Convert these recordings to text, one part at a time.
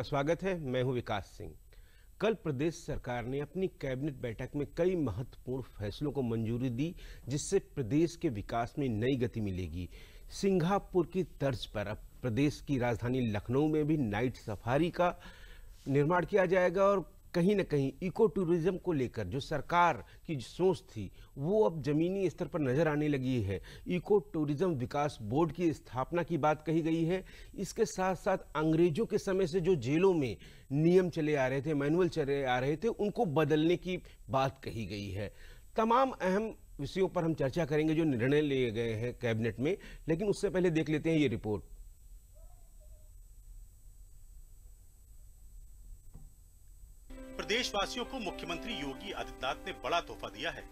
आपका स्वागत है मैं हूं विकास सिंह कल प्रदेश सरकार ने अपनी कैबिनेट बैठक में कई महत्वपूर्ण फैसलों को मंजूरी दी जिससे प्रदेश के विकास में नई गति मिलेगी सिंगापुर की तर्ज पर अब प्रदेश की राजधानी लखनऊ में भी नाइट सफारी का निर्माण किया जाएगा और कहीं ना कहीं इको टूरिज़्म को लेकर जो सरकार की जो सोच थी वो अब ज़मीनी स्तर पर नज़र आने लगी है इको टूरिज़्म विकास बोर्ड की स्थापना की बात कही गई है इसके साथ साथ अंग्रेज़ों के समय से जो जेलों में नियम चले आ रहे थे मैनुअल चले आ रहे थे उनको बदलने की बात कही गई है तमाम अहम विषयों पर हम चर्चा करेंगे जो निर्णय लिए गए हैं कैबिनेट में लेकिन उससे पहले देख लेते हैं ये रिपोर्ट देशवासियों को मुख्यमंत्री योगी आदित्यनाथ ने बड़ा तोहफा दिया है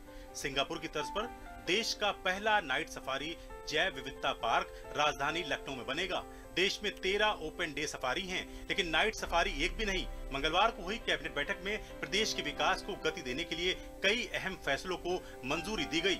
सिंगापुर की तर्ज पर देश का पहला नाइट सफारी जैव विविधता पार्क राजधानी लखनऊ में बनेगा देश में तेरह ओपन डे सफारी हैं, लेकिन नाइट सफारी एक भी नहीं मंगलवार को हुई कैबिनेट बैठक में प्रदेश के विकास को गति देने के लिए कई अहम फैसलों को मंजूरी दी गई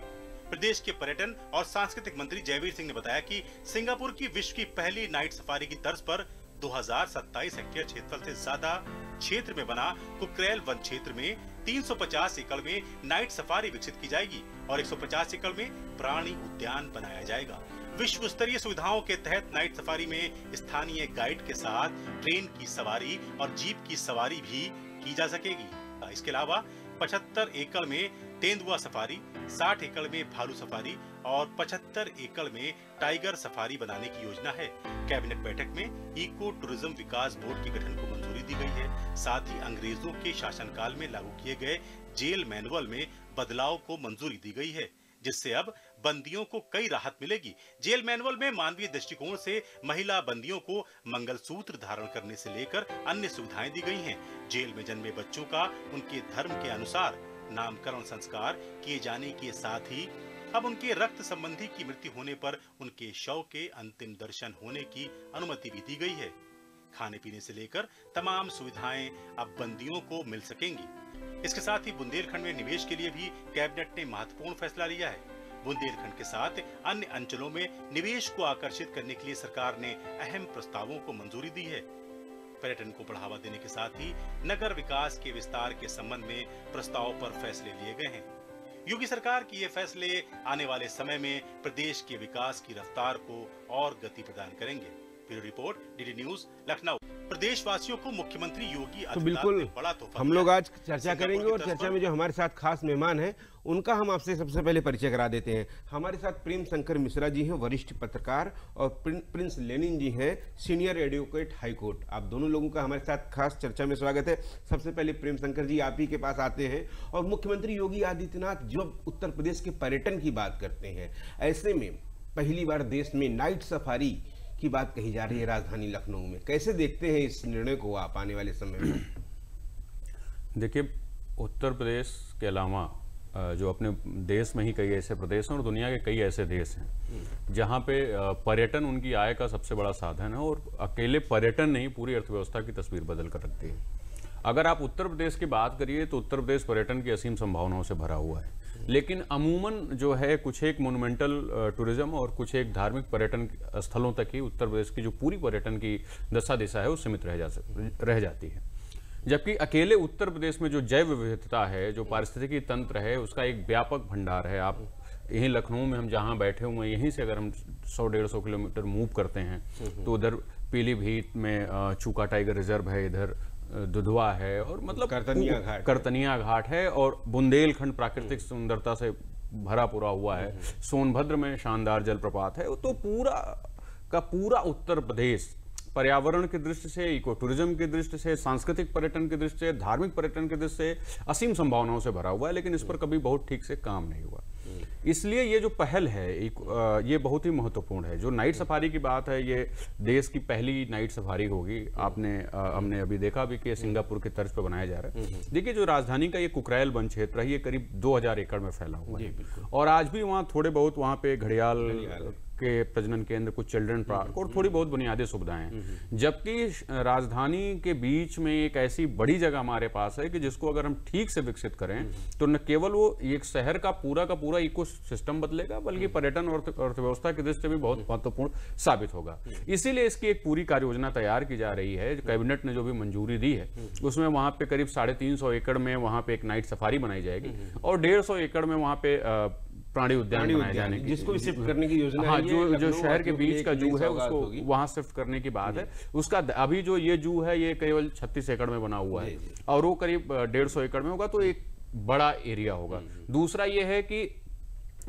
प्रदेश के पर्यटन और सांस्कृतिक मंत्री जयवीर सिंह ने बताया कि सिंगापुर की विश्व की पहली नाइट सफारी की तर्ज पर 2027 हेक्टेयर क्षेत्रफल से ज्यादा क्षेत्र में बना कुकरेल वन क्षेत्र में 350 एकड़ में नाइट सफारी विकसित की जाएगी और 150 एकड़ में प्राणी उद्यान बनाया जाएगा विश्व स्तरीय सुविधाओं के तहत नाइट सफारी में स्थानीय गाइड के साथ ट्रेन की सवारी और जीप की सवारी भी की जा सकेगी इसके अलावा 75 एकड़ में तेंदुआ सफारी 60 एकड़ में भालू सफारी और 75 एकड़ में टाइगर सफारी बनाने की योजना है कैबिनेट बैठक में इको टूरिज्म विकास बोर्ड के गठन को मंजूरी दी गई है साथ ही अंग्रेजों के शासनकाल में लागू किए गए जेल मैनुअल में बदलाव को मंजूरी दी गई है जिससे अब बंदियों को कई राहत मिलेगी जेल मैनुअल में मानवीय दृष्टिकोण से महिला बंदियों को मंगलसूत्र धारण करने से लेकर अन्य सुविधाएं दी गई हैं। जेल में जन्मे बच्चों का उनके धर्म के अनुसार नामकरण संस्कार किए जाने के साथ ही अब उनके रक्त संबंधी की मृत्यु होने पर उनके शव के अंतिम दर्शन होने की अनुमति भी दी गई है खाने पीने से लेकर तमाम सुविधाएं अब बंदियों को मिल सकेंगी इसके साथ ही बुंदेलखंड में निवेश के लिए भी कैबिनेट ने महत्वपूर्ण फैसला लिया है बुंदेलखंड के साथ अन्य अंचलों में निवेश को आकर्षित करने के लिए सरकार ने अहम प्रस्तावों को मंजूरी दी है पर्यटन को बढ़ावा देने के साथ ही नगर विकास के विस्तार के संबंध में प्रस्ताव पर फैसले लिए गए हैं योगी सरकार की ये फैसले आने वाले समय में प्रदेश के विकास की रफ्तार को और गति प्रदान करेंगे bureau report DD news Lucknow प्रदेश वासियों को मुख्यमंत्री योगी तो बिल्कुल बड़ा तो हम लोग आज चर्चा करेंगे और चर्चा में जो हमारे साथ खास मेहमान हैं उनका हम आपसे सबसे पहले परिचय करा देते हैं हमारे साथ प्रेम शंकर मिश्रा जी हैं वरिष्ठ पत्रकार और प्रिंस लेनिन जी हैं सीनियर एडवोकेट हाईकोर्ट आप दोनों लोगों का हमारे साथ खास चर्चा में स्वागत है सबसे पहले प्रेम शंकर जी आप ही के पास आते हैं और मुख्यमंत्री योगी आदित्यनाथ जब उत्तर प्रदेश के पर्यटन की बात करते हैं ऐसे में पहली बार देश में नाइट सफारी की बात कही जा रही है राजधानी लखनऊ में कैसे देखते हैं इस निर्णय को आप आने वाले समय में देखिए उत्तर प्रदेश के अलावा जो अपने देश में ही कई ऐसे प्रदेश हैं और दुनिया के कई ऐसे देश हैं हम्म। जहाँ पे पर्यटन उनकी आय का सबसे बड़ा साधन है और अकेले पर्यटन नहीं पूरी अर्थव्यवस्था की तस्वीर बदल कर रखती है अगर आप उत्तर प्रदेश की बात करिए तो उत्तर प्रदेश पर्यटन की असीम संभावनाओं से भरा हुआ है लेकिन अमूमन जो है कुछ एक मोनूमेंटल टूरिज्म और कुछ एक धार्मिक पर्यटन स्थलों तक ही उत्तर प्रदेश की जो पूरी पर्यटन की दशा दिशा है वो सीमित रह जा रह जाती है जबकि अकेले उत्तर प्रदेश में जो जैव विविधता है जो पारिस्थितिकी तंत्र है उसका एक व्यापक भंडार है आप यहीं लखनऊ में हम जहाँ बैठे हुए हैं यहीं से अगर हम 100 डेढ़ सौ किलोमीटर मूव करते हैं हम्म, हम्म। तो उधर पीलीभीत में चूका टाइगर रिजर्व है इधर दुधवा है और मतलब करतनिया घाट करतनिया घाट है और बुंदेलखंड प्राकृतिक सुंदरता से भरा पूरा हुआ है हम्म, हम्म। सोनभद्र में शानदार जलप्रपात है तो पूरा का पूरा उत्तर प्रदेश पर्यावरण की दृष्टि से इको टूरिज्म की दृष्टि से सांस्कृतिक पर्यटन की दृष्टि से धार्मिक पर्यटन की दृष्टि से असीम संभावनाओं से भरा हुआ है लेकिन इस पर कभी बहुत ठीक से काम नहीं हुआ इसलिए ये जो पहल है ये बहुत ही महत्वपूर्ण है जो नाइट सफारी की बात है ये देश की पहली नाइट सफारी होगी आपने हमने अभी देखा भी कि सिंगापुर के तर्ज पर बनाया जा रहा है हम्म, हम्म। देखिए जो राजधानी का ये कुकरैल वन क्षेत्र है ये करीब 2000 एकड़ में फैला हुआ है और आज भी वहाँ थोड़े बहुत वहाँ पे घड़ियाल के प्रजनन केंद्र कुछ चिल्ड्रन हम्म, पार्क और हम्म, थोड़ी हम्म। बहुत बुनियादी सुविधाएं जबकि राजधानी के बीच में एक ऐसी बड़ी जगह हमारे पास है कि जिसको अगर हम ठीक से विकसित करें तो न केवल वो एक शहर का पूरा का पूरा इको सिस्टम बदलेगा बल्कि पर्यटन और अर्थव्यवस्था की दृष्टि से भी बहुत महत्वपूर्ण साबित होगा इसीलिए इसकी एक पूरी कार्य योजना तैयार की जा रही है कैबिनेट ने जो भी मंजूरी दी है उसमें वहां पर करीब साढ़े एकड़ में वहां पर एक नाइट सफारी बनाई जाएगी और डेढ़ एकड़ में वहां पर प्राणी उद्यान बनाए जाने की जिसको शिफ्ट करने की योजना हाँ, जो जो शहर के बीच का जू है उसको वहां शिफ्ट करने की बात है उसका अभी जो ये जू है ये केवल छत्तीस एकड़ में बना हुआ है और वो करीब डेढ़ सौ एकड़ में होगा तो एक बड़ा एरिया होगा दूसरा ये है कि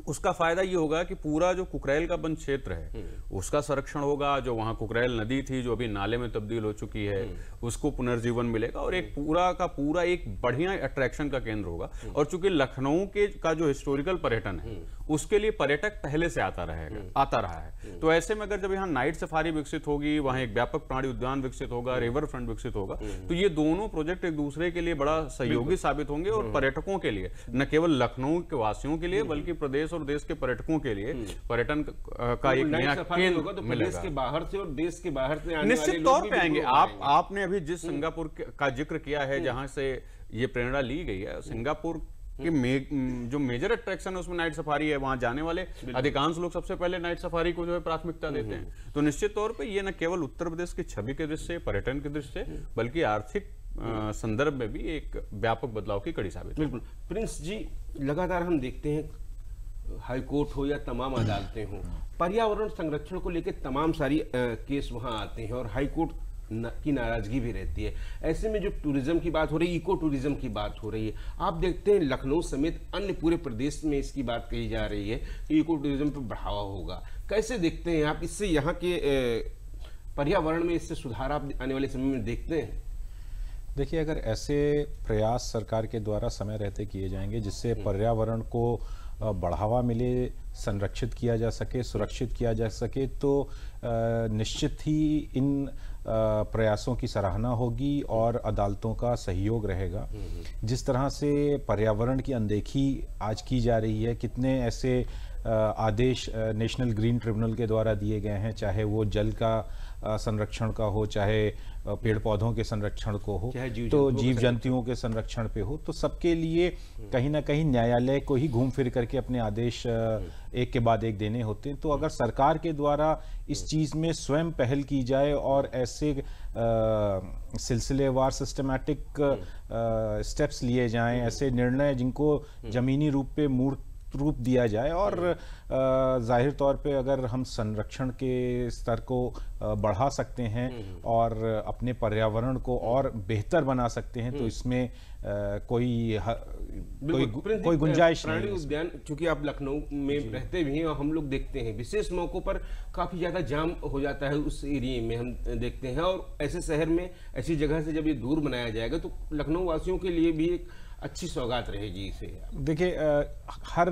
उसका फायदा ये होगा कि पूरा जो कुकरेल का वन क्षेत्र है हम्म। उसका संरक्षण होगा जो वहां कुकरेल नदी थी जो अभी नाले में तब्दील हो चुकी है हम्म। उसको पुनर्जीवन मिलेगा और एक हम्म। पूरा का पूरा एक बढ़िया अट्रैक्शन का केंद्र होगा और चूंकि लखनऊ के का जो हिस्टोरिकल पर्यटन है उसके लिए पर्यटक पहले से आता रहेगा हम्म। आता रहा है हम्म। तो ऐसे में अगर जब यहाँ नाइट सफारी विकसित होगी वहां एक व्यापक प्राणी उद्यान विकसित होगा रिवर हम्म। फ्रंट विकसित होगा तो ये दोनों प्रोजेक्ट एक दूसरे के लिए बड़ा सहयोगी साबित होंगे और पर्यटकों के लिए न केवल लखनऊ के वासियों के लिए बल्कि प्रदेश और देश के पर्यटकों के लिए पर्यटन का एक नया तो प्रदेश के बाहर से और देश के बाहर से निश्चित तौर पर आएंगे आपने अभी जिस सिंगापुर का जिक्र किया है जहां से ये प्रेरणा ली गई है सिंगापुर कि मे, जो मेजर अट्रैक्शन है उसमें नाइट सफारी है वहां जाने वाले अधिकांश लोग सबसे पहले नाइट सफारी को जो है प्राथमिकता हम्म, देते हम्म। हैं तो निश्चित तौर पर यह न केवल उत्तर प्रदेश की छवि के दृष्टि पर्यटन के दृष्टि हम्म। बल्कि आर्थिक संदर्भ में भी एक व्यापक बदलाव की कड़ी साबित बिल्कुल प्रिंस जी लगातार हम देखते हैं हाई कोर्ट हो या तमाम अदालतें हो पर्यावरण संरक्षण को लेकर तमाम सारी आ, केस वहां आते हैं और हाई कोर्ट की नाराज़गी भी रहती है ऐसे में जो टूरिज़्म की बात हो रही है इको टूरिज़्म की बात हो रही है आप देखते हैं लखनऊ समेत अन्य पूरे प्रदेश में इसकी बात कही जा रही है कि इको टूरिज़्म पर बढ़ावा होगा कैसे देखते हैं आप इससे यहाँ के पर्यावरण में इससे सुधार आप आने वाले समय में देखते हैं देखिए अगर ऐसे प्रयास सरकार के द्वारा समय रहते किए जाएंगे जिससे हम्म। पर्यावरण को बढ़ावा मिले संरक्षित किया जा सके सुरक्षित किया जा सके तो निश्चित ही इन प्रयासों की सराहना होगी और अदालतों का सहयोग रहेगा जिस तरह से पर्यावरण की अनदेखी आज की जा रही है कितने ऐसे आदेश नेशनल ग्रीन ट्रिब्यूनल के द्वारा दिए गए हैं चाहे वो जल का संरक्षण का हो चाहे पेड़ पौधों के संरक्षण को हो जीव तो जीव जंतुओं के संरक्षण पे हो तो सबके लिए हम्म। कहीं ना कहीं न्यायालय को ही घूम फिर करके अपने आदेश हम्म। एक के बाद एक देने होते हैं तो अगर हम्म। सरकार के द्वारा इस चीज़ में स्वयं पहल की जाए और ऐसे सिलसिलेवार सिस्टमैटिक स्टेप्स लिए जाएं ऐसे निर्णय जिनको जमीनी रूप पे मूर्त रूप दिया जाए और जाहिर तौर पे अगर हम संरक्षण के स्तर को बढ़ा सकते हैं हम्म, हम्म, हम्म। और अपने पर्यावरण को और बेहतर बना सकते हैं तो इसमें कोई कोई, कोई गुंजाइश प्राणी उद्यान क्योंकि आप लखनऊ में रहते भी हैं और हम लोग देखते हैं विशेष मौक़ों पर काफ़ी ज़्यादा जाम हो जाता है उस एरिए में हम देखते हैं और ऐसे शहर में ऐसी जगह से जब ये दूर बनाया जाएगा तो लखनऊ वासियों के लिए भी एक अच्छी सौगात रहेगी इसे देखिए हर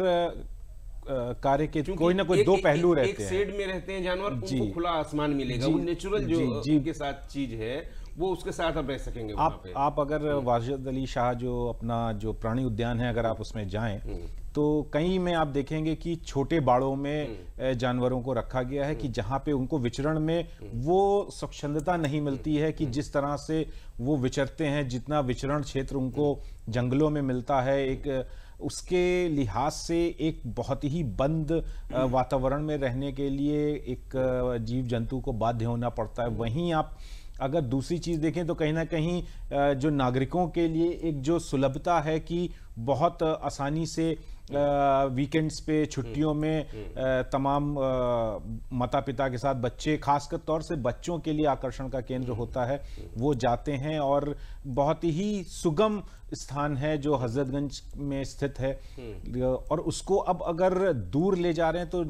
कार्य के कोई ना कोई दो पहलू रहते हैं एक शेड में रहते हैं जानवर उनको खुला आसमान मिलेगा वो नेचुरल जो जीव के उनके साथ चीज है वो उसके साथ आप रह सकेंगे आप आप अगर वाजिद अली शाह जो अपना जो प्राणी उद्यान है अगर आप उसमें जाएं हम्म। तो कहीं में आप देखेंगे कि छोटे बाड़ों में हम्म। जानवरों को रखा गया है कि हम्म। जहाँ पे उनको विचरण में वो स्वच्छंदता नहीं मिलती है कि जिस तरह से वो विचरते हैं जितना विचरण क्षेत्र उनको जंगलों में मिलता है एक उसके लिहाज से एक बहुत ही बंद वातावरण में रहने के लिए एक जीव जंतु को बाध्य होना पड़ता है वहीं आप अगर दूसरी चीज़ देखें तो कहीं ना कहीं जो नागरिकों के लिए एक जो सुलभता है कि बहुत आसानी से वीकेंड्स पे छुट्टियों हम्म, में हम्म। तमाम माता पिता के साथ बच्चे खासकर तौर से बच्चों के लिए आकर्षण का केंद्र हम्म, होता है वो जाते हैं और बहुत ही सुगम स्थान है जो हजरतगंज में स्थित है और उसको अब अगर दूर ले जा रहे हैं तो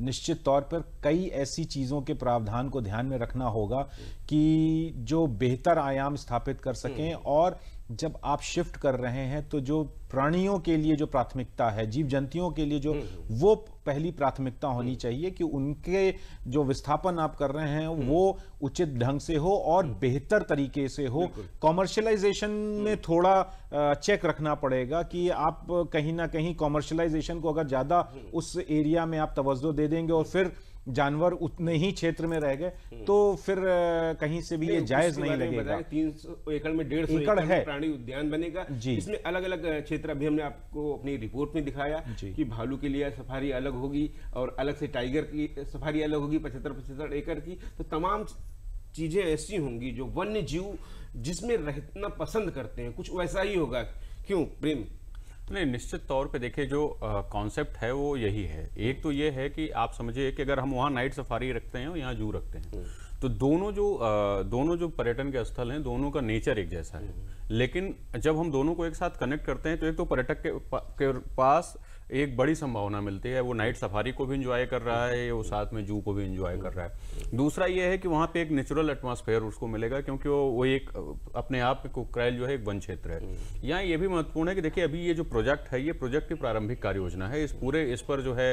निश्चित तौर पर कई ऐसी चीज़ों के प्रावधान को ध्यान में रखना होगा कि जो बेहतर आयाम स्थापित कर सकें हम्म। और जब आप शिफ्ट कर रहे हैं तो जो प्राणियों के लिए जो प्राथमिकता है जीव जंतुओं के लिए जो हम्म। वो पहली प्राथमिकता होनी हम्म। चाहिए कि उनके जो विस्थापन आप कर रहे हैं हम्म। वो उचित ढंग से हो और बेहतर तरीके से हो कॉमर्शलाइजेशन में थोड़ा चेक रखना पड़ेगा कि आप कहीं ना कहीं कॉमर्शलाइजेशन को अगर ज़्यादा उस एरिया में आप तवज्जो दे देंगे और फिर जानवर उतने ही क्षेत्र में रह गए हम्म। तो फिर कहीं से भी ये जायज नहीं लगेगा तीन सौ एकड़ में डेढ़ सौ एकड़ है प्राणी उद्यान बनेगा जी इसमें अलग अलग क्षेत्र अभी हमने आपको अपनी रिपोर्ट में दिखाया कि भालू के लिए सफारी अलग होगी और अलग से टाइगर की सफारी अलग होगी पचहत्तर पचहत्तर एकड़ की तो तमाम चीजें ऐसी होंगी जो वन्य जीव जिसमें रहना पसंद करते हैं कुछ वैसा ही होगा क्यों प्रेम नहीं निश्चित तौर पे देखिए जो कॉन्सेप्ट है वो यही है एक तो ये है कि आप समझिए कि अगर हम वहाँ नाइट सफारी रखते हैं और यहाँ जू रखते हैं हम्म। तो दोनों जो आ, दोनों जो पर्यटन के स्थल हैं दोनों का नेचर एक जैसा है हम्म। लेकिन जब हम दोनों को एक साथ कनेक्ट करते हैं तो एक तो पर्यटक के, पा, के पास एक बड़ी संभावना मिलती है वो नाइट सफारी को भी इंजॉय कर रहा है वो साथ में जू को भी इंजॉय कर रहा है दूसरा ये है कि वहाँ पे एक नेचुरल एटमॉस्फेयर उसको मिलेगा क्योंकि वो, वो एक अपने आप में कुकराइल जो है एक वन क्षेत्र है यहाँ ये भी महत्वपूर्ण है कि देखिए अभी ये जो प्रोजेक्ट है ये प्रोजेक्ट की प्रारंभिक कार्य योजना है इस पूरे इस पर जो है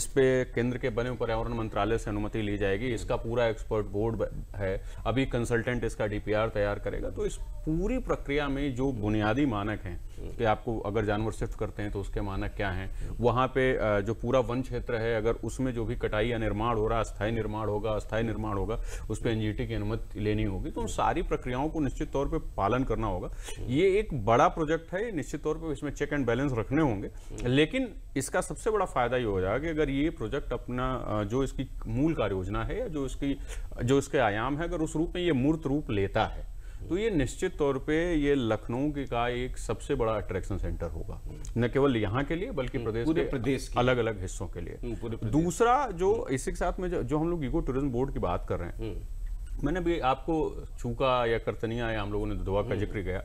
इस पर केंद्र के बने पर्यावरण मंत्रालय से अनुमति ली जाएगी इसका पूरा एक्सपर्ट बोर्ड है अभी कंसल्टेंट इसका डीपीआर तैयार करेगा तो इस पूरी प्रक्रिया में जो बुनियादी मानक हैं कि आपको अगर जानवर शिफ्ट करते हैं तो उसके मानक क्या हैं वहाँ पे जो पूरा वन क्षेत्र है अगर उसमें जो भी कटाई या निर्माण हो रहा है अस्थायी निर्माण होगा अस्थायी निर्माण होगा उस पर एनजीटी की अनुमति लेनी होगी तो उन सारी प्रक्रियाओं को निश्चित तौर पर पालन करना होगा ये एक बड़ा प्रोजेक्ट है निश्चित तौर पर इसमें चेक एंड बैलेंस रखने होंगे लेकिन इसका सबसे बड़ा फायदा ये हो जाएगा कि अगर ये प्रोजेक्ट अपना जो इसकी मूल कार्य योजना है या जो इसकी जो इसके आयाम है अगर उस रूप में ये मूर्त रूप लेता है तो ये निश्चित तौर पे ये लखनऊ के का एक सबसे बड़ा अट्रैक्शन सेंटर होगा न केवल यहाँ के लिए बल्कि हम्म, प्रदेश पूरे प्रदेश के अलग अलग हिस्सों के लिए हम्म, दूसरा जो इसी के साथ में जो हम लोग इको टूरिज्म बोर्ड की बात कर रहे हैं हम्म। मैंने भी आपको चूका या करतनिया या हम लोगों ने दुआ का जिक्र किया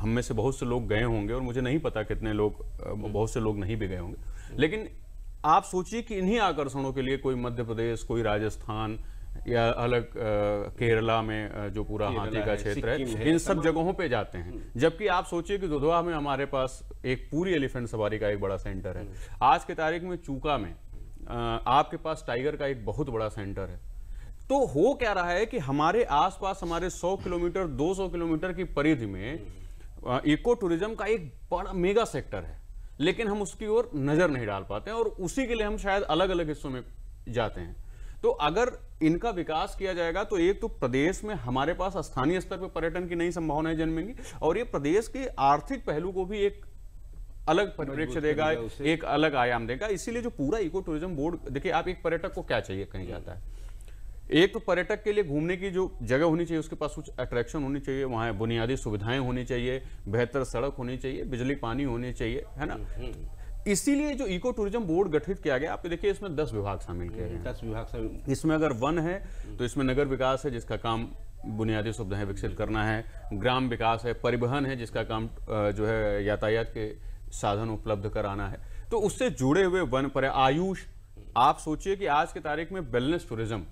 हम में से बहुत से लोग गए होंगे और मुझे नहीं पता कितने लोग बहुत से लोग नहीं भी गए होंगे लेकिन आप सोचिए कि इन्हीं आकर्षणों के लिए कोई मध्य प्रदेश कोई राजस्थान या अलग केरला में जो पूरा हाथी का क्षेत्र है, है इन सब जगहों पे जाते हैं हम्म। जबकि आप सोचिए कि दुधवा में हमारे पास एक पूरी एलिफेंट सवारी का एक बड़ा सेंटर है हम्म। आज के तारीख में चूका में आपके पास टाइगर का एक बहुत बड़ा सेंटर है तो हो क्या रहा है कि हमारे आसपास हमारे 100 किलोमीटर 200 किलोमीटर की परिधि में हम्म। इको टूरिज्म का एक बड़ा मेगा सेक्टर है लेकिन हम उसकी ओर नजर नहीं डाल पाते और उसी के लिए हम शायद अलग अलग हिस्सों में जाते हैं तो अगर इनका विकास किया जाएगा तो एक तो प्रदेश में हमारे पास स्थानीय स्तर पर पर्यटन की नई संभावनाएं जन्मेंगी और ये प्रदेश के आर्थिक पहलू को भी एक अलग परिप्रेक्ष्य देगा एक अलग आयाम देगा इसीलिए जो पूरा इको टूरिज्म बोर्ड देखिए आप एक पर्यटक को क्या चाहिए कहीं जाता है एक तो पर्यटक के लिए घूमने की जो जगह होनी चाहिए उसके पास कुछ अट्रैक्शन होनी चाहिए वहाँ बुनियादी सुविधाएं होनी चाहिए बेहतर सड़क होनी चाहिए बिजली पानी होनी चाहिए है ना हम्म, हम्म। इसीलिए जो इको टूरिज्म बोर्ड गठित किया गया आप देखिए इसमें दस विभाग शामिल किए हैं दस विभाग शामिल इसमें अगर वन है तो इसमें नगर विकास है जिसका काम बुनियादी सुविधाएं विकसित करना है ग्राम विकास है परिवहन है जिसका काम जो है यातायात के साधन उपलब्ध कराना है तो उससे जुड़े हुए वन पर आयुष आप सोचिए कि आज की तारीख में वेलनेस टूरिज्म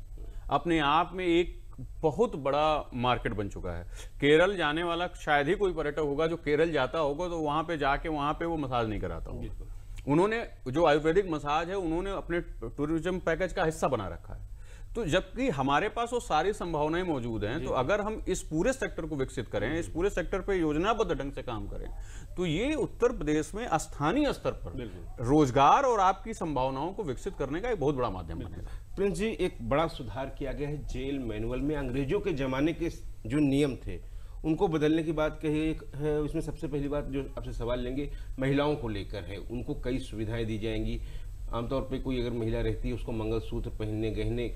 अपने आप में एक बहुत बड़ा मार्केट बन चुका है केरल जाने वाला शायद ही कोई पर्यटक होगा जो केरल जाता होगा तो वहां पे जाके वहां पे वो मसाज नहीं कराता होगा उन्होंने जो आयुर्वेदिक मसाज है उन्होंने अपने टूरिज्म पैकेज का हिस्सा बना रखा है तो जबकि हमारे पास वो सारी संभावनाएं मौजूद हैं तो अगर हम इस पूरे सेक्टर को विकसित करें इस पूरे सेक्टर पर योजनाबद्ध ढंग से काम करें तो ये उत्तर प्रदेश में स्थानीय स्तर पर रोजगार और आपकी संभावनाओं को विकसित करने का एक बहुत बड़ा माध्यम बनेगा प्रिंस जी एक बड़ा सुधार किया गया है जेल मैनुअल में अंग्रेजों के जमाने के जो नियम थे उनको बदलने की बात कही है उसमें सबसे पहली बात जो आपसे सवाल लेंगे महिलाओं को लेकर है उनको कई सुविधाएं दी जाएंगी आमतौर पे कोई अगर महिला रहती है उसको मंगलसूत्र पहनने गहने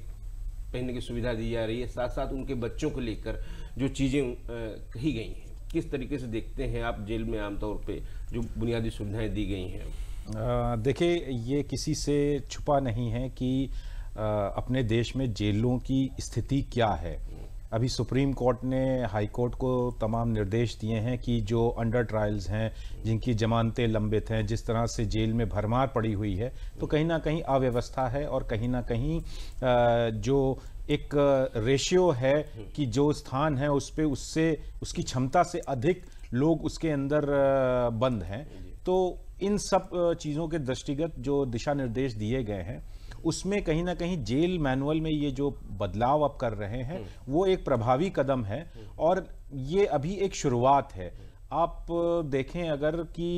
पहनने की सुविधा दी जा रही है साथ साथ उनके बच्चों को लेकर जो चीज़ें कही गई हैं किस तरीके से देखते हैं आप जेल में आमतौर पर जो बुनियादी सुविधाएँ दी गई हैं देखिए ये किसी से छुपा नहीं है कि आ, अपने देश में जेलों की स्थिति क्या है अभी सुप्रीम कोर्ट ने हाई कोर्ट को तमाम निर्देश दिए हैं कि जो अंडर ट्रायल्स हैं जिनकी जमानतें लंबित हैं जिस तरह से जेल में भरमार पड़ी हुई है तो कहीं ना कहीं अव्यवस्था है और कहीं ना कहीं जो एक रेशियो है कि जो स्थान है उस पर उससे उसकी क्षमता से अधिक लोग उसके अंदर बंद हैं तो इन सब चीज़ों के दृष्टिगत जो दिशा निर्देश दिए गए हैं उसमें कहीं ना कहीं जेल मैनुअल में ये जो बदलाव आप कर रहे हैं हम्म। वो एक प्रभावी कदम है हम्म। और ये अभी एक शुरुआत है हम्म। आप देखें अगर कि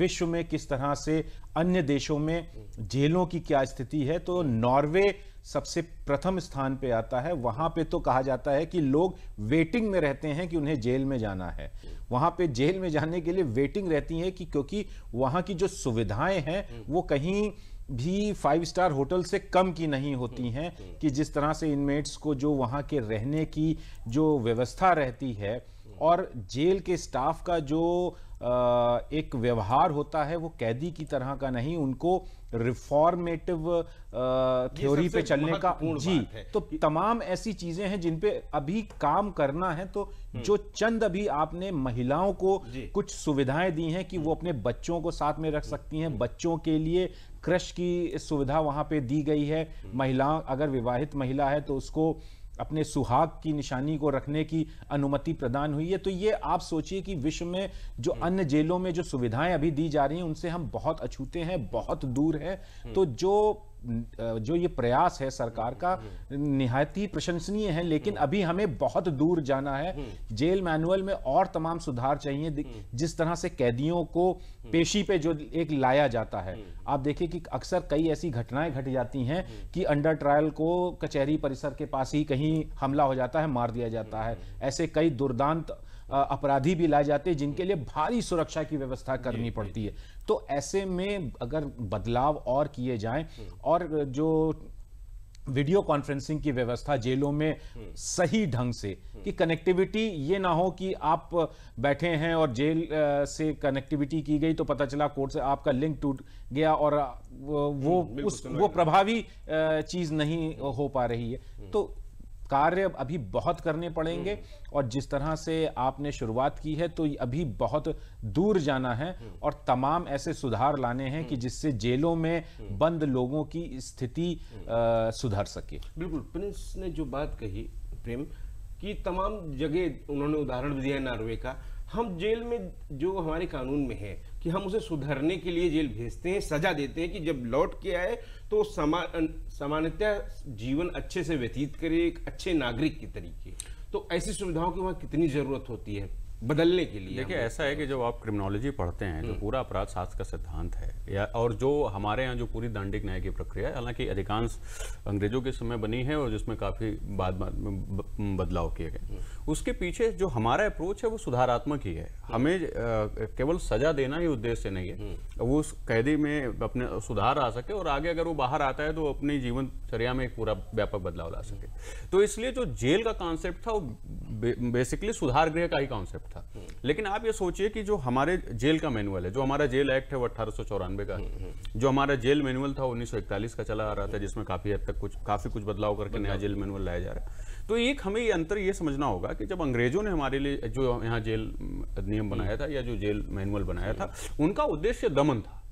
विश्व में किस तरह से अन्य देशों में जेलों की क्या स्थिति है तो नॉर्वे सबसे प्रथम स्थान पे आता है वहां पे तो कहा जाता है कि लोग वेटिंग में रहते हैं कि उन्हें जेल में जाना है वहां पे जेल में जाने के लिए वेटिंग रहती है कि क्योंकि वहां की जो सुविधाएं हैं वो कहीं भी फाइव स्टार होटल से कम की नहीं होती हम्म, हैं हम्म। कि जिस तरह से इनमेट्स को जो वहाँ के रहने की जो व्यवस्था रहती है हम्म। और जेल के स्टाफ का जो एक व्यवहार होता है वो कैदी की तरह का नहीं उनको रिफॉर्मेटिव थ्योरी पे चलने का जी तो तमाम ऐसी चीजें हैं जिन पे अभी काम करना है तो हम्म। जो चंद अभी आपने महिलाओं को कुछ सुविधाएं दी हैं कि वो हम्म। अपने बच्चों को साथ में रख सकती हैं हम्म। बच्चों के लिए क्रश की सुविधा वहां पे दी गई है महिलाओं अगर विवाहित महिला है तो उसको अपने सुहाग की निशानी को रखने की अनुमति प्रदान हुई है तो ये आप सोचिए कि विश्व में जो हम्म। अन्य जेलों में जो सुविधाएं अभी दी जा रही हैं उनसे हम बहुत अछूते हैं बहुत दूर हैं हम्म। तो जो जो ये प्रयास है सरकार का निहायत ही प्रशंसनीय है लेकिन हम्म। अभी हमें बहुत दूर जाना है हम्म। जेल मैनुअल में और तमाम सुधार चाहिए हम्म। जिस तरह से कैदियों को पेशी पे जो एक लाया जाता है आप देखिए कि अक्सर कई ऐसी घटनाएं घट जाती हैं कि अंडर ट्रायल को कचहरी परिसर के पास ही कहीं हमला हो जाता है मार दिया जाता है ऐसे कई दुर्दांत अपराधी भी लाए जाते हैं जिनके लिए भारी सुरक्षा की व्यवस्था करनी पड़ती है तो ऐसे में अगर बदलाव और किए जाए और जो वीडियो कॉन्फ्रेंसिंग की व्यवस्था जेलों में सही ढंग से कि कनेक्टिविटी ये ना हो कि आप बैठे हैं और जेल से कनेक्टिविटी की गई तो पता चला कोर्ट से आपका लिंक टूट गया और वो हम्म, उस वो प्रभावी चीज नहीं हो पा रही है तो कार्य अभी बहुत करने पड़ेंगे हम्म। और जिस तरह से आपने शुरुआत की है तो अभी बहुत दूर जाना है हम्म। और तमाम ऐसे सुधार लाने हैं कि हम्म। जिससे जेलों में बंद लोगों की स्थिति सुधर सके बिल्कुल प्रिंस ने जो बात कही प्रेम कि तमाम जगह उन्होंने उदाहरण दिया नॉर्वे का हम जेल में जो हमारे कानून में है कि हम उसे सुधरने के लिए जेल भेजते हैं सजा देते हैं कि जब लौट के आए तो समा सामान्यतः जीवन अच्छे से व्यतीत करे एक अच्छे नागरिक के तरीके तो ऐसी सुविधाओं की वहाँ कितनी ज़रूरत होती है बदलने के लिए देखिए ऐसा है कि जब आप क्रिमिनोलॉजी पढ़ते हैं जो तो हम्म। पूरा अपराध शास्त्र का सिद्धांत है या और जो हमारे यहाँ जो पूरी दंडिक न्याय की प्रक्रिया है हालांकि अधिकांश अंग्रेजों के समय बनी है और जिसमें काफ़ी बाद में बदलाव किए गए हम्म। उसके पीछे जो हमारा अप्रोच है वो सुधारात्मक ही है हम्म। हमें केवल सजा देना ही उद्देश्य नहीं है वो उस कैदी में अपने सुधार आ सके और आगे अगर वो बाहर आता है तो अपनी जीवनचर्या में एक पूरा व्यापक बदलाव ला सके तो इसलिए जो जेल का कॉन्सेप्ट था वो बेसिकली सुधार गृह का ही कॉन्सेप्ट एक्ट था लेकिन आप ये सोचिए कि जो हमारे जेल का मैनुअल है जो हमारा जेल एक्ट है वो अट्ठारह का जो हमारा जेल मैनुअल था उन्नीस का चला आ रहा था जिसमें काफी हद तक कुछ काफी कुछ बदलाव करके नया जेल मैनुअल लाया जा रहा है तो एक हमें ये अंतर ये समझना होगा कि जब अंग्रेजों ने हमारे लिए जो यहाँ जेल नियम बनाया था या जो जेल मैनुअल बनाया था उनका उद्देश्य दमन था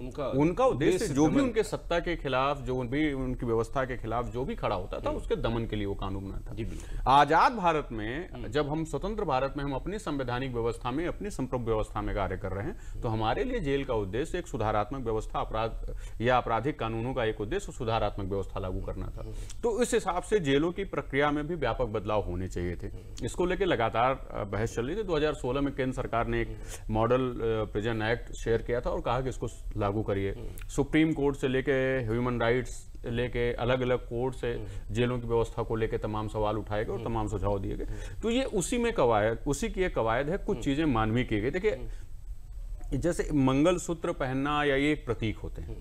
उनका उनका उद्देश्य जो भी उनके सत्ता के खिलाफ जो भी उनकी व्यवस्था के खिलाफ जो भी खड़ा होता था उसके दमन के लिए वो कानून बना था आजाद भारत में हम्म। जब हम स्वतंत्र भारत में हम अपनी संवैधानिक व्यवस्था में अपनी संप्रभ व्यवस्था में कार्य कर रहे हैं तो हमारे लिए जेल का उद्देश्य एक सुधारात्मक व्यवस्था अपराध या आपराधिक कानूनों का एक उद्देश्य सुधारात्मक व्यवस्था लागू करना था तो इस हिसाब से जेलों की प्रक्रिया में भी व्यापक बदलाव होने चाहिए थे इसको लेकर लगातार बहस चल रही थी दो में केंद्र सरकार ने एक मॉडल प्रिजन एक्ट शेयर किया था और कहा कि इसको लागू करिए हम्म। सुप्रीम कोर्ट से लेके ह्यूमन राइट्स लेके अलग अलग कोर्ट से हम्म। जेलों की व्यवस्था को लेके तमाम सवाल उठाए गए और हम्म। तमाम सुझाव दिए गए तो ये उसी में कवायद उसी की एक कवायद है कुछ चीज़ें मानवीय की गई देखिए जैसे मंगलसूत्र पहनना या ये एक प्रतीक होते हैं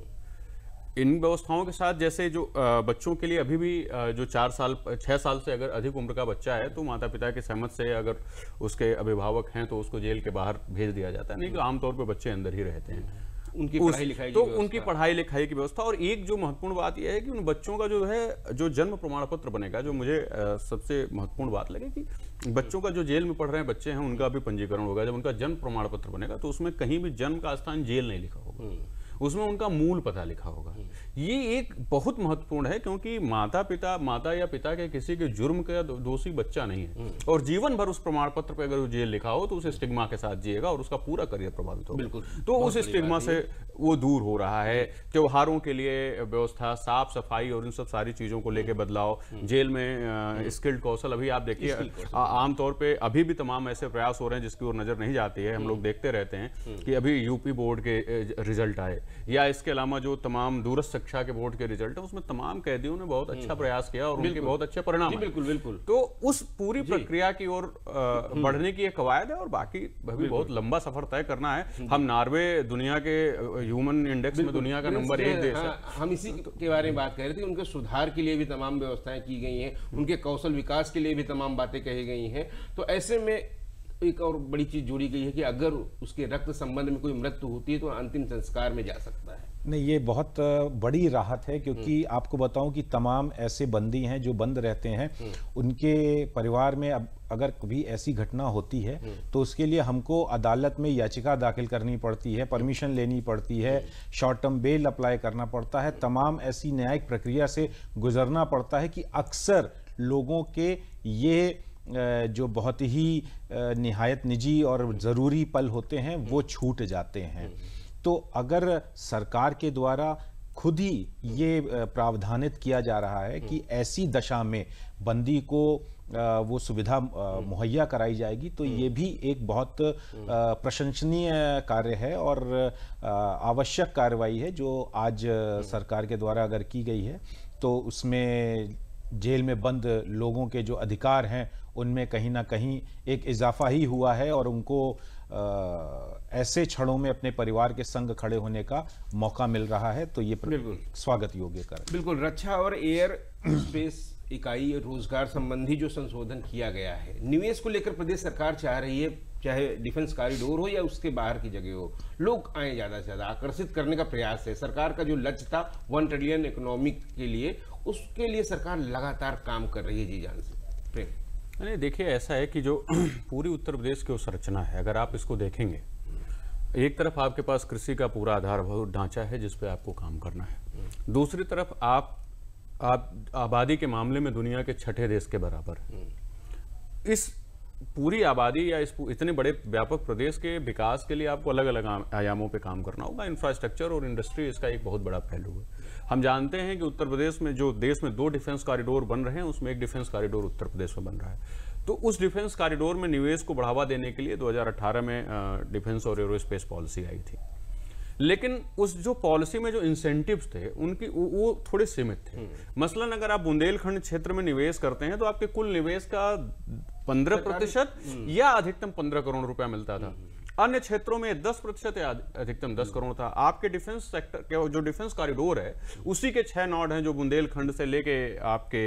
इन व्यवस्थाओं के साथ जैसे जो बच्चों के लिए अभी भी जो चार साल छः साल से अगर अधिक उम्र का बच्चा है तो माता पिता के सहमत से अगर उसके अभिभावक हैं तो उसको जेल के बाहर भेज दिया जाता है नहीं तो आमतौर पर बच्चे अंदर ही रहते हैं उनकी पढ़ाई लिखाई तो उनकी पढ़ाई लिखाई की व्यवस्था और एक जो महत्वपूर्ण बात यह है कि उन बच्चों का जो है जो जन्म प्रमाण पत्र बनेगा जो मुझे सबसे महत्वपूर्ण बात लगे कि बच्चों का जो जेल में पढ़ रहे हैं बच्चे हैं उनका भी पंजीकरण होगा जब उनका जन्म प्रमाण पत्र बनेगा तो उसमें कहीं भी जन्म का स्थान जेल नहीं लिखा होगा हम्म। उसमें उनका मूल पता लिखा होगा हम्म। ये एक बहुत महत्वपूर्ण है क्योंकि माता पिता माता या पिता के किसी के जुर्म का दोषी बच्चा नहीं है हम्म। और जीवन भर उस प्रमाण पत्र पर अगर जेल लिखा हो तो उस स्टिग्मा के साथ जिएगा और उसका पूरा करियर प्रभावित होगा बिल्कुल तो उस स्टिग्मा से वो दूर हो रहा है त्योहारों के लिए व्यवस्था साफ सफाई और इन सब सारी चीजों को लेकर हम्म। बदलाव हम्म। जेल में स्किल्ड कौशल अभी आप देखिए आमतौर पर अभी भी तमाम ऐसे प्रयास हो रहे हैं जिसकी ओर नजर नहीं जाती है हम लोग देखते रहते हैं कि अभी यूपी बोर्ड के रिजल्ट आए या इसके अलावा जो तमाम दूरस्थ शिक्षा के बोर्ड के रिजल्ट है उसमें तमाम कैदियों ने बहुत अच्छा हम्म। प्रयास किया और उनके बहुत अच्छे परिणाम बिल्कुल बिल्कुल तो उस पूरी प्रक्रिया की ओर हम्म। बढ़ने की एक कवायद है और बाकी भी बहुत लंबा सफर तय करना है हम्म। हम नॉर्वे दुनिया के ह्यूमन इंडेक्स में दुनिया का नंबर एक देश है हाँ, हम इसी तो के बारे में बात कर रहे थे उनके सुधार के लिए भी तमाम व्यवस्थाएं की गई है उनके कौशल विकास के लिए भी तमाम बातें कही गई है तो ऐसे में एक और बड़ी चीज जोड़ी गई है कि अगर उसके रक्त संबंध में कोई मृत्यु होती है तो अंतिम संस्कार में जा सकता है नहीं ये बहुत बड़ी राहत है क्योंकि हम्म। आपको बताऊं कि तमाम ऐसे बंदी हैं जो बंद रहते हैं हम्म। उनके परिवार में अब अगर कभी ऐसी घटना होती है हम्म। तो उसके लिए हमको अदालत में याचिका दाखिल करनी पड़ती है परमिशन लेनी पड़ती है शॉर्ट टर्म बेल अप्लाई करना पड़ता है तमाम ऐसी न्यायिक प्रक्रिया से गुजरना पड़ता है कि अक्सर लोगों के ये जो बहुत ही निहायत निजी और ज़रूरी पल होते हैं वो छूट जाते हैं तो अगर सरकार के द्वारा खुद ही ये प्रावधानित किया जा रहा है कि हम्म। ऐसी दशा में बंदी को वो सुविधा हम्म। मुहैया कराई जाएगी तो ये हम्म। भी एक बहुत प्रशंसनीय कार्य है और आवश्यक कार्रवाई है जो आज सरकार के द्वारा अगर की गई है तो उसमें जेल में बंद लोगों के जो अधिकार हैं उनमें कहीं ना कहीं एक इजाफा ही हुआ है और उनको ऐसे क्षणों में अपने परिवार के संग खड़े होने का मौका मिल रहा है तो ये बिल्कुल स्वागत योग्य कर बिल्कुल रक्षा और एयर स्पेस इकाई रोजगार संबंधी जो संशोधन किया गया है निवेश को लेकर प्रदेश सरकार चाह रही है चाहे डिफेंस कॉरिडोर हो या उसके बाहर की जगह हो लोग आए ज़्यादा से ज़्यादा आकर्षित करने का प्रयास है सरकार का जो लक्ष्य था वन ट्रिलियन इकोनॉमिक के लिए उसके लिए सरकार लगातार काम कर रही है जी जान से प्रेम नहीं देखिए ऐसा है कि जो पूरी उत्तर प्रदेश की संरचना है अगर आप इसको देखेंगे एक तरफ आपके पास कृषि का पूरा आधारभूत ढांचा है जिस पे आपको काम करना है दूसरी तरफ आप आप आबादी के मामले में दुनिया के छठे देश के बराबर इस पूरी आबादी या इस इतने बड़े व्यापक प्रदेश के विकास के लिए आपको अलग अलग आयामों पे काम करना होगा इंफ्रास्ट्रक्चर और इंडस्ट्री इसका एक बहुत बड़ा पहलू है हम जानते हैं कि उत्तर प्रदेश में जो देश में दो डिफेंस कॉरिडोर बन रहे हैं उसमें एक डिफेंस कॉरिडोर उत्तर प्रदेश में बन रहा है तो उस डिफेंस कॉरिडोर में निवेश को बढ़ावा देने के लिए दो में डिफेंस और एरोस्पेस पॉलिसी आई थी लेकिन उस जो पॉलिसी में जो इंसेंटिव्स थे उनकी वो थोड़े सीमित थे हम्म। मसलन अगर आप बुंदेलखंड क्षेत्र में निवेश करते हैं तो आपके कुल निवेश का पंद्रह प्रतिशत हम्म। या अधिकतम पंद्रह करोड़ रुपया मिलता था हम्म, हम्म। अन्य क्षेत्रों में दस प्रतिशत या अधिकतम दस करोड़ था आपके डिफेंस सेक्टर के जो डिफेंस कॉरिडोर है उसी के छह नॉड हैं जो बुंदेलखंड से लेके आपके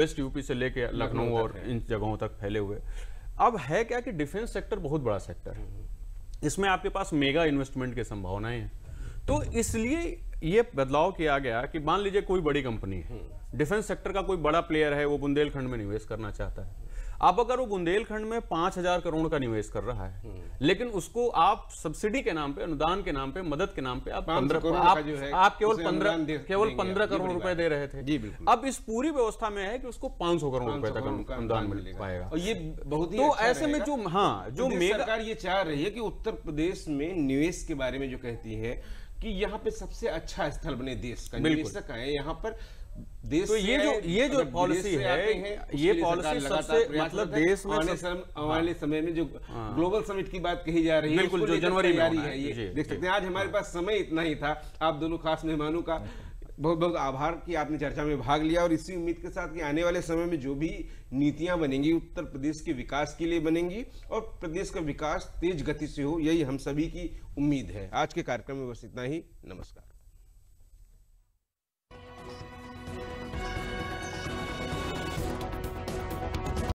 वेस्ट यूपी से लेके लखनऊ और इन जगहों तक फैले हुए अब है क्या कि डिफेंस सेक्टर बहुत बड़ा सेक्टर है इसमें आपके पास मेगा इन्वेस्टमेंट की संभावनाएं हैं तो इसलिए ये बदलाव किया गया कि मान लीजिए कोई बड़ी कंपनी है डिफेंस सेक्टर का कोई बड़ा प्लेयर है वो बुंदेलखंड में निवेश करना चाहता है आप अगर वो बुंदेलखंड में पांच हजार करोड़ का निवेश कर रहा है हम्म। लेकिन उसको आप सब्सिडी के नाम पे अनुदान के नाम पे मदद के नाम पे आप पंद्रह आप, आप केवल पंद्रह केवल पंद्रह करोड़ रुपए दे रहे थे अब इस पूरी व्यवस्था में है कि उसको पांच सौ करोड़ रुपए तक अनुदान मिल पाएगा ये बहुत तो अच्छा ऐसे में जो हाँ तो जो सरकार ये चाह रही है कि उत्तर प्रदेश में निवेश के बारे में जो कहती है कि यहाँ पे सबसे अच्छा स्थल बने देश का निवेशक है यहाँ पर देश तो ये जो ये जो पॉलिसी है, ये पॉलिसी सबसे मतलब देश में आने सम, हाँ। समय में जो हाँ। ग्लोबल समिट की बात कही जा रही है बिल्कुल जो जनवरी में है ये देख सकते हैं आज हमारे पास समय इतना ही था आप दोनों खास मेहमानों का बहुत बहुत आभार कि आपने चर्चा में भाग लिया और इसी उम्मीद के साथ कि आने वाले समय में जो भी नीतियां बनेंगी उत्तर प्रदेश के विकास के लिए बनेंगी और प्रदेश का विकास तेज गति से हो यही हम सभी की उम्मीद है आज के कार्यक्रम में बस इतना ही नमस्कार